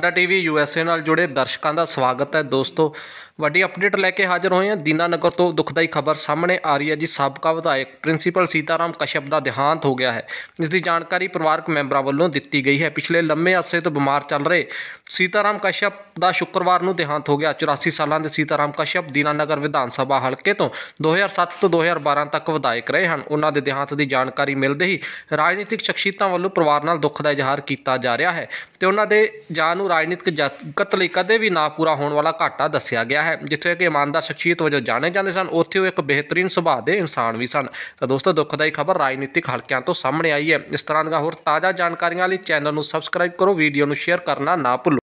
ਸਾਡਾ TV USA ਨਾਲ ਜੁੜੇ ਦਰਸ਼ਕਾਂ ਦਾ ਸਵਾਗਤ ਹੈ ਦੋਸਤੋ ਵੱਡੀ ਅਪਡੇਟ ਲੈ ਕੇ ਹਾਜ਼ਰ ਹੋਏ ਹਾਂ ਦੀਨਾਨਗਰ ਤੋਂ ਦੁਖਦਾਈ ਖਬਰ ਸਾਹਮਣੇ ਆ ਰਹੀ ਹੈ ਜੀ ਸਾਬਕਾ ਵਿਧਾਇਕ ਪ੍ਰਿੰਸੀਪਲ ਸੀਤਾਰਾਮ ਕਸ਼ਪ ਦਾ ਦਿਹਾਂਤ ਹੋ ਗਿਆ ਹੈ ਇਸ ਦੀ ਜਾਣਕਾਰੀ ਪਰਿਵਾਰਕ ਮੈਂਬਰਾਂ ਵੱਲੋਂ ਦਿੱਤੀ ਗਈ ਹੈ ਪਿਛਲੇ ਲੰਮੇ ਅਰਸੇ ਤੋਂ ਬਿਮਾਰ ਚੱਲ ਰਹੇ ਸੀਤਾਰਾਮ ਕਸ਼ਪ ਦਾ ਸ਼ੁੱਕਰਵਾਰ ਨੂੰ ਦਿਹਾਂਤ ਹੋ ਗਿਆ 84 ਸਾਲਾਂ ਦੇ ਸੀਤਾਰਾਮ ਕਸ਼ਪ ਦੀਨਾਨਗਰ ਵਿਧਾਨ ਸਭਾ ਹਲਕੇ ਤੋਂ 2007 ਤੋਂ 2012 ਤੱਕ ਵਿਧਾਇਕ ਰਹੇ ਹਨ ਉਹਨਾਂ ਦੇ ਦਿਹਾਂਤ ਦੀ ਜਾਣਕਾਰੀ ਮਿਲਦੇ ਹੀ ਰਾਜਨੀਤਿਕ ਸ਼ਖਸੀਅਤਾਂ ਵੱਲੋਂ ਪਰਿਵਾਰ ਨਾਲ ਦੁੱਖ ਦਾ ਇਜ਼ਹਾਰ ਕੀਤਾ ਜਾ ਰਿਹਾ ਹੈ ਤੇ ਉਹਨਾਂ ਦੇ ਜਾਨ ਨੂੰ ਰਾਜਨੀਤਿਕ ਕਤਲ ਕਦੇ ਵੀ ਨਾ ਪੂਰਾ ਹੋਣ ਵਾਲਾ ਘਾਟਾ ਦੱਸਿਆ ਗਿਆ ਹੈ ਜਿੱਥੇ ਕਿ ਇਮਾਨਦਾਰ ਸ਼ਖਸੀਅਤ ਵਜੋਂ ਜਾਣੇ ਜਾਂਦੇ ਸਨ ਉੱਥੇ ਉਹ ਇੱਕ ਬਿਹਤਰੀਨ ਸੁਭਾਅ ਦੇ ਇਨਸਾਨ ਵੀ ਸਨ ਤਾਂ ਦੋਸਤੋ ਦੁੱਖਦਾਈ ਖਬਰ ਰਾਜਨੀਤਿਕ ਹਲਕਿਆਂ ਤੋਂ ਸਾਹਮਣੇ ਆਈ ਹੈ ਇਸ ਤਰ੍ਹਾਂ ਦੀਆਂ ਹੋਰ ਤਾਜ਼ਾ ਜਾਣਕਾਰੀਆਂ ਲਈ ਚੈਨਲ ਨੂੰ ਸਬਸਕ੍ਰਾਈਬ ਕਰੋ ਵੀਡੀਓ ਨੂੰ ਸ਼ੇਅਰ ਕਰਨਾ ਨਾ ਭੁੱਲੋ